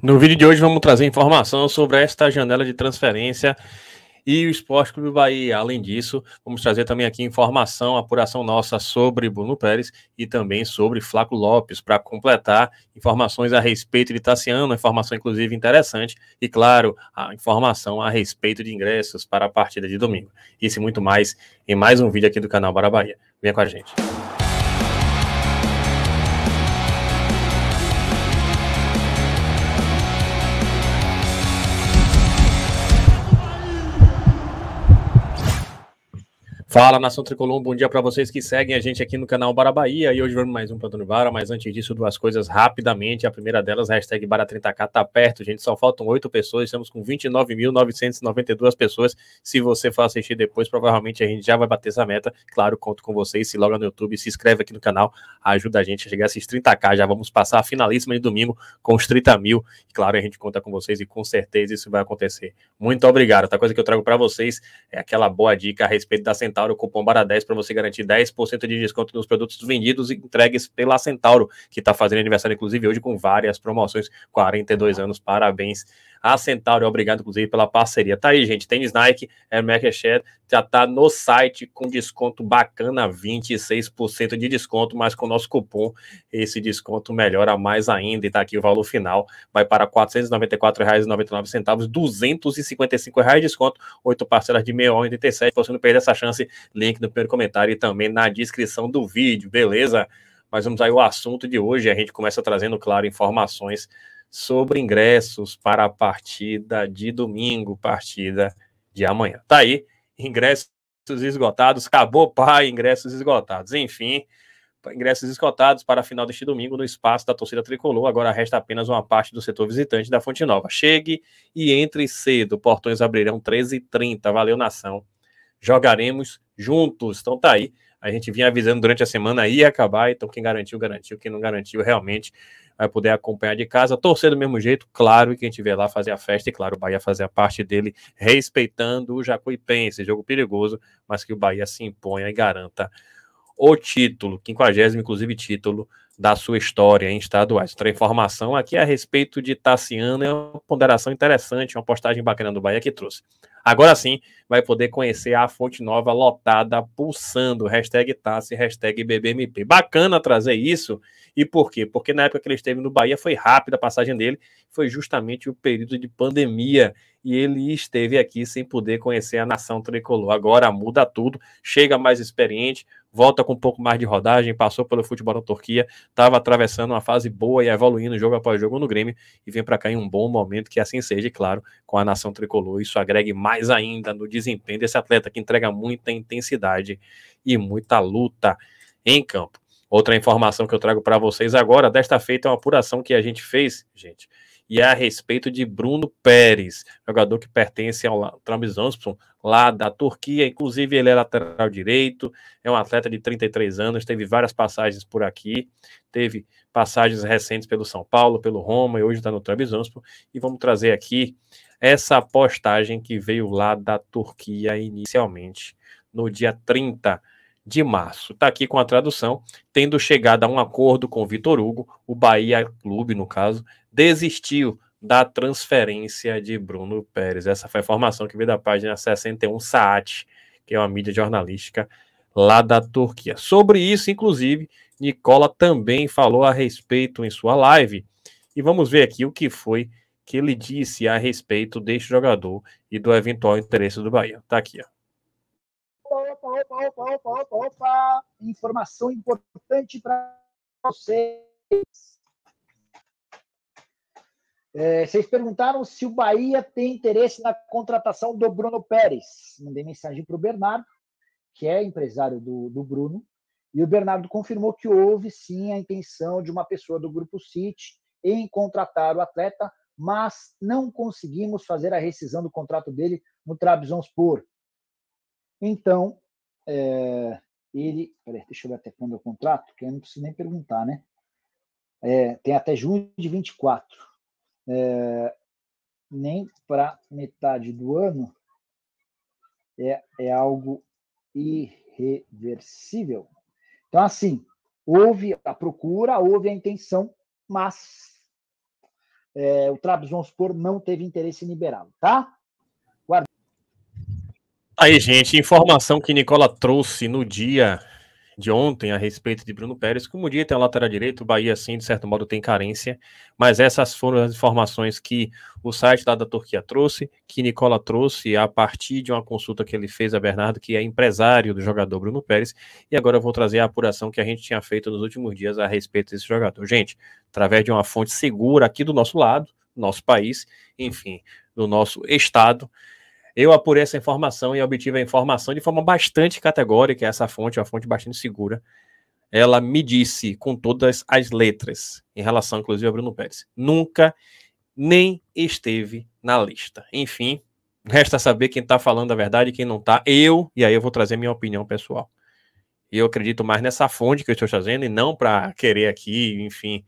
No vídeo de hoje vamos trazer informação sobre esta janela de transferência e o Esporte Clube Bahia. Além disso, vamos trazer também aqui informação, apuração nossa sobre Bruno Pérez e também sobre Flaco Lopes, para completar informações a respeito de Tassiano, informação inclusive interessante, e claro, a informação a respeito de ingressos para a partida de domingo. Isso e muito mais em mais um vídeo aqui do canal Bara Bahia. Venha com a gente. Fala, Nação Tricolor, bom dia para vocês que seguem a gente aqui no canal Bara Bahia. E hoje vamos mais um Plantão Bara, mas antes disso, duas coisas rapidamente. A primeira delas, hashtag Bara30k tá perto, gente. Só faltam oito pessoas, estamos com 29.992 pessoas. Se você for assistir depois, provavelmente a gente já vai bater essa meta. Claro, conto com vocês. Se loga no YouTube, se inscreve aqui no canal, ajuda a gente a chegar a esses 30k. Já vamos passar a finalíssima de domingo com os 30 mil. E claro, a gente conta com vocês e com certeza isso vai acontecer. Muito obrigado. Outra coisa que eu trago para vocês é aquela boa dica a respeito da central Centauro, cupom BARA10 para você garantir 10% de desconto nos produtos vendidos e entregues pela Centauro, que está fazendo aniversário, inclusive, hoje com várias promoções. 42 anos, parabéns a Centauri, obrigado, inclusive, pela parceria. Tá aí, gente. Tênis Nike, é Mercashare, já tá no site com desconto bacana, 26% de desconto, mas com o nosso cupom, esse desconto melhora mais ainda. E tá aqui o valor final, vai para R$ 494,99, R$ 255,00 reais de desconto, oito parcelas de 6,87. Você não perder essa chance, link no primeiro comentário e também na descrição do vídeo, beleza? Mas vamos aí ao assunto de hoje. A gente começa trazendo, claro, informações sobre ingressos para a partida de domingo, partida de amanhã. Tá aí, ingressos esgotados, acabou, pai, ingressos esgotados. Enfim, ingressos esgotados para a final deste domingo no espaço da torcida tricolor. Agora resta apenas uma parte do setor visitante da Fonte Nova. Chegue e entre cedo. Portões abrirão 13h30. Valeu, nação. Jogaremos juntos. Então tá aí. A gente vinha avisando durante a semana ia acabar, então quem garantiu, garantiu. Quem não garantiu, realmente vai poder acompanhar de casa, torcer do mesmo jeito, claro, e quem estiver lá fazer a festa, e claro, o Bahia fazer a parte dele, respeitando o Jacuipense, jogo perigoso, mas que o Bahia se imponha e garanta o título, quinquagésimo, inclusive, título da sua história em estaduais. Outra informação aqui a respeito de Tassiano é uma ponderação interessante, uma postagem bacana do Bahia que trouxe agora sim vai poder conhecer a fonte nova lotada, pulsando, hashtag Tassi, hashtag BBMP. Bacana trazer isso, e por quê? Porque na época que ele esteve no Bahia foi rápida a passagem dele, foi justamente o período de pandemia, e ele esteve aqui sem poder conhecer a nação tricolor. Agora muda tudo, chega mais experiente, volta com um pouco mais de rodagem, passou pelo futebol da Turquia, estava atravessando uma fase boa e evoluindo jogo após jogo no Grêmio e vem para cá em um bom momento, que assim seja, claro, com a nação tricolor, isso agregue mais ainda no desempenho desse atleta que entrega muita intensidade e muita luta em campo. Outra informação que eu trago para vocês agora, desta feita, é uma apuração que a gente fez, gente, e é a respeito de Bruno Pérez, jogador que pertence ao Trabzonspor, lá da Turquia. Inclusive, ele é lateral direito, é um atleta de 33 anos, teve várias passagens por aqui, teve passagens recentes pelo São Paulo, pelo Roma, e hoje está no Trabzonspor. E vamos trazer aqui essa postagem que veio lá da Turquia inicialmente, no dia 30 de março. Está aqui com a tradução. Tendo chegado a um acordo com o Vitor Hugo, o Bahia Clube, no caso, desistiu da transferência de Bruno Pérez. Essa foi a informação que veio da página 61 Saat, que é uma mídia jornalística lá da Turquia. Sobre isso, inclusive, Nicola também falou a respeito em sua live. E vamos ver aqui o que foi que ele disse a respeito deste jogador e do eventual interesse do Bahia. Tá aqui, ó. Opa, opa, opa, opa, opa. Informação importante para vocês. É, vocês perguntaram se o Bahia tem interesse na contratação do Bruno Pérez. Mandei mensagem para o Bernardo, que é empresário do, do Bruno, e o Bernardo confirmou que houve sim a intenção de uma pessoa do Grupo City em contratar o atleta, mas não conseguimos fazer a rescisão do contrato dele no Trabzonspor. Então, é, ele. Peraí, deixa eu ver até quando é o contrato, que eu não preciso nem perguntar, né? É, tem até junho de 24 é, nem para metade do ano, é, é algo irreversível. Então, assim, houve a procura, houve a intenção, mas é, o Trabzonspor não teve interesse em liberá-lo, tá? Guarda... Aí, gente, informação que Nicola trouxe no dia de ontem a respeito de Bruno Pérez. Como tem a lateral direito, o Bahia, sim, de certo modo, tem carência, mas essas foram as informações que o site lá da Turquia trouxe, que Nicola trouxe a partir de uma consulta que ele fez a Bernardo, que é empresário do jogador Bruno Pérez. E agora eu vou trazer a apuração que a gente tinha feito nos últimos dias a respeito desse jogador. Gente, através de uma fonte segura aqui do nosso lado, nosso país, enfim, do nosso estado eu apurei essa informação e obtive a informação de forma bastante categórica. Essa fonte é uma fonte bastante segura. Ela me disse com todas as letras, em relação, inclusive, a Bruno Pérez. Nunca nem esteve na lista. Enfim, resta saber quem está falando a verdade e quem não está. Eu, e aí eu vou trazer minha opinião pessoal. Eu acredito mais nessa fonte que eu estou trazendo e não para querer aqui, enfim,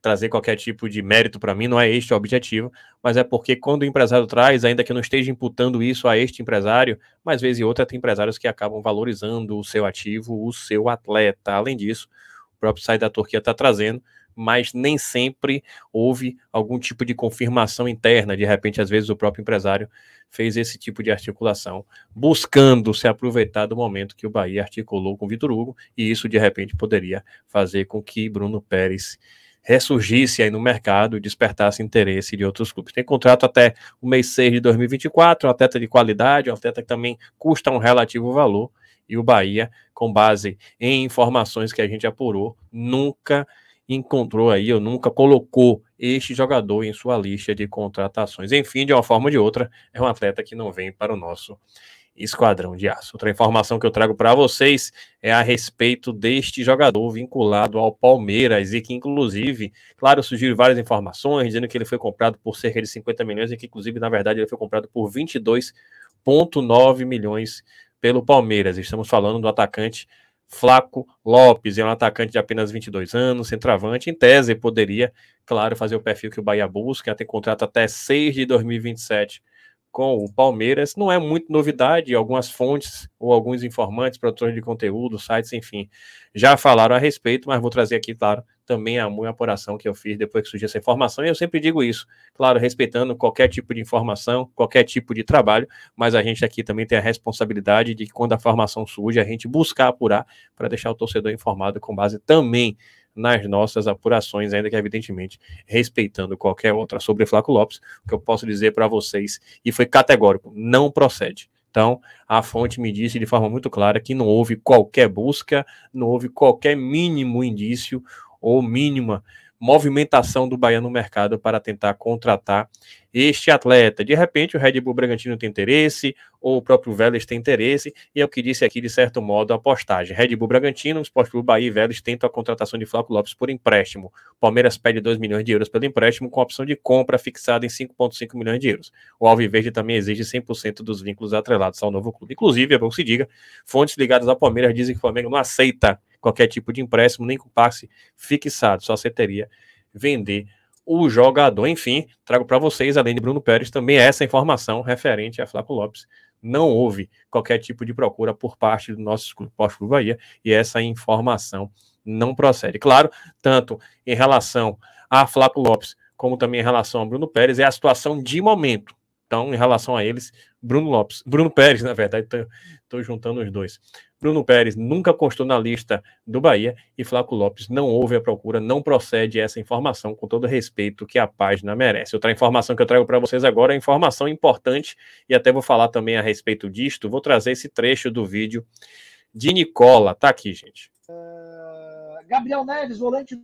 trazer qualquer tipo de mérito para mim, não é este o objetivo, mas é porque quando o empresário traz, ainda que não esteja imputando isso a este empresário, mas vez e outra tem empresários que acabam valorizando o seu ativo, o seu atleta. Além disso, o próprio site da Turquia está trazendo, mas nem sempre houve algum tipo de confirmação interna. De repente, às vezes, o próprio empresário fez esse tipo de articulação, buscando se aproveitar do momento que o Bahia articulou com o Vitor Hugo, e isso, de repente, poderia fazer com que Bruno Pérez ressurgisse aí no mercado e despertasse interesse de outros clubes. Tem contrato até o mês 6 de 2024, um atleta de qualidade, um atleta que também custa um relativo valor, e o Bahia, com base em informações que a gente apurou, nunca encontrou aí, ou nunca colocou este jogador em sua lista de contratações. Enfim, de uma forma ou de outra, é um atleta que não vem para o nosso Esquadrão de Aço. Outra informação que eu trago para vocês é a respeito deste jogador vinculado ao Palmeiras e que, inclusive, claro, surgiram várias informações dizendo que ele foi comprado por cerca de 50 milhões e que, inclusive, na verdade, ele foi comprado por 22,9 milhões pelo Palmeiras. Estamos falando do atacante Flaco Lopes, é um atacante de apenas 22 anos, centroavante, em tese poderia, claro, fazer o perfil que o Bahia busca, tem contrato até 6 de 2027 com o Palmeiras. Não é muito novidade, algumas fontes ou alguns informantes, produtores de conteúdo, sites, enfim, já falaram a respeito, mas vou trazer aqui, claro, também a minha apuração que eu fiz depois que surgiu essa informação, e eu sempre digo isso, claro, respeitando qualquer tipo de informação, qualquer tipo de trabalho, mas a gente aqui também tem a responsabilidade de quando a formação surge, a gente buscar apurar para deixar o torcedor informado com base também nas nossas apurações, ainda que, é evidentemente, respeitando qualquer outra sobre Flávio Lopes, o que eu posso dizer para vocês, e foi categórico, não procede. Então, a fonte me disse de forma muito clara que não houve qualquer busca, não houve qualquer mínimo indício ou mínima movimentação do Bahia no mercado para tentar contratar este atleta. De repente, o Red Bull Bragantino tem interesse, ou o próprio Vélez tem interesse, e é o que disse aqui, de certo modo, a postagem. Red Bull Bragantino, Sport Clube Bahia e Vélez tentam a contratação de Flávio Lopes por empréstimo. Palmeiras pede 2 milhões de euros pelo empréstimo, com opção de compra fixada em 5,5 milhões de euros. O Alviverde também exige 100% dos vínculos atrelados ao novo clube. Inclusive, é bom que se diga, fontes ligadas ao Palmeiras dizem que o Flamengo não aceita qualquer tipo de empréstimo, nem com passe fixado, só você teria vender o jogador. Enfim, trago para vocês, além de Bruno Pérez, também essa informação referente a Flávio Lopes. Não houve qualquer tipo de procura por parte do nosso Esporte Clube Bahia e essa informação não procede. Claro, tanto em relação a Flávio Lopes como também em relação a Bruno Pérez, é a situação de momento. Então, em relação a eles, Bruno Lopes, Bruno Pérez, na verdade, estou juntando os dois. Bruno Pérez nunca constou na lista do Bahia e Flávio Lopes não houve a procura, não procede essa informação, com todo o respeito que a página merece. Outra informação que eu trago para vocês agora é informação importante e até vou falar também a respeito disto. Vou trazer esse trecho do vídeo de Nicola, tá aqui, gente. Uh, Gabriel Neves, volante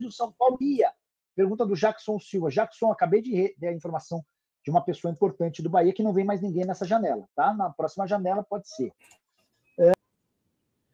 do São Paulo, ia. Pergunta do Jackson Silva. Jackson, acabei de ver a informação de uma pessoa importante do Bahia, que não vem mais ninguém nessa janela, tá? Na próxima janela pode ser. É...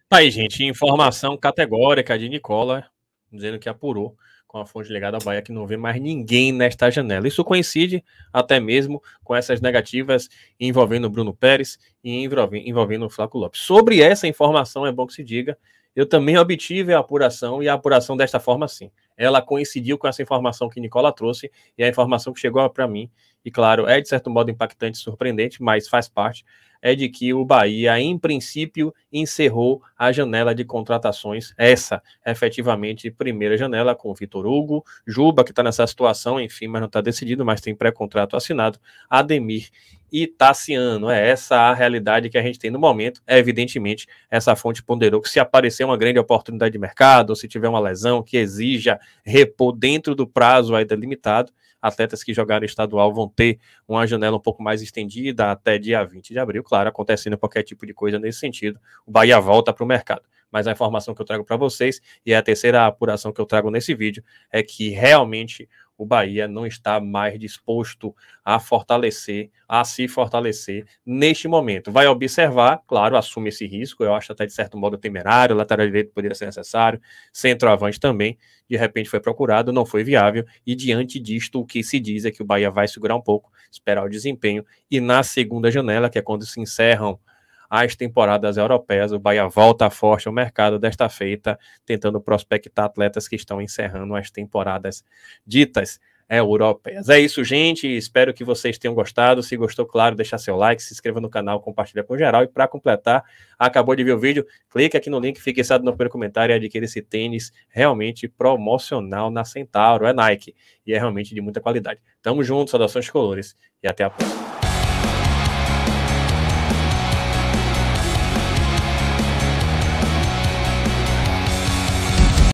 Tá aí, gente, informação categórica de Nicola, dizendo que apurou com a fonte ligada à Bahia que não vê mais ninguém nesta janela. Isso coincide até mesmo com essas negativas envolvendo Bruno Pérez e envolvendo o Flávio Lopes. Sobre essa informação, é bom que se diga, eu também obtive a apuração e a apuração desta forma sim ela coincidiu com essa informação que Nicola trouxe e a informação que chegou para mim, e claro, é de certo modo impactante, surpreendente, mas faz parte, é de que o Bahia, em princípio, encerrou a janela de contratações, essa efetivamente primeira janela com Vitor Hugo, Juba, que está nessa situação, enfim, mas não está decidido, mas tem pré-contrato assinado, Ademir e Tassiano. É essa a realidade que a gente tem no momento. É, evidentemente, essa fonte ponderou que se aparecer uma grande oportunidade de mercado, ou se tiver uma lesão que exija repor dentro do prazo aí delimitado, atletas que jogaram estadual vão ter uma janela um pouco mais estendida até dia 20 de abril, claro, acontecendo qualquer tipo de coisa nesse sentido, o Bahia volta para o mercado. Mas a informação que eu trago para vocês, e é a terceira apuração que eu trago nesse vídeo, é que realmente o Bahia não está mais disposto a fortalecer, a se fortalecer neste momento. Vai observar, claro, assume esse risco, eu acho até de certo modo temerário, lateral direito poderia ser necessário, centroavante também, de repente foi procurado, não foi viável, e diante disto, o que se diz é que o Bahia vai segurar um pouco, esperar o desempenho, e na segunda janela, que é quando se encerram às temporadas europeias. O Bahia volta forte ao mercado desta feita, tentando prospectar atletas que estão encerrando as temporadas ditas europeias. É isso, gente. Espero que vocês tenham gostado. Se gostou, claro, deixa seu like, se inscreva no canal, compartilha com geral. E para completar, acabou de ver o vídeo, clique aqui no link, fique no primeiro comentário e adquira esse tênis realmente promocional na Centauro. É Nike e é realmente de muita qualidade. Tamo junto, saudações colores e até a próxima.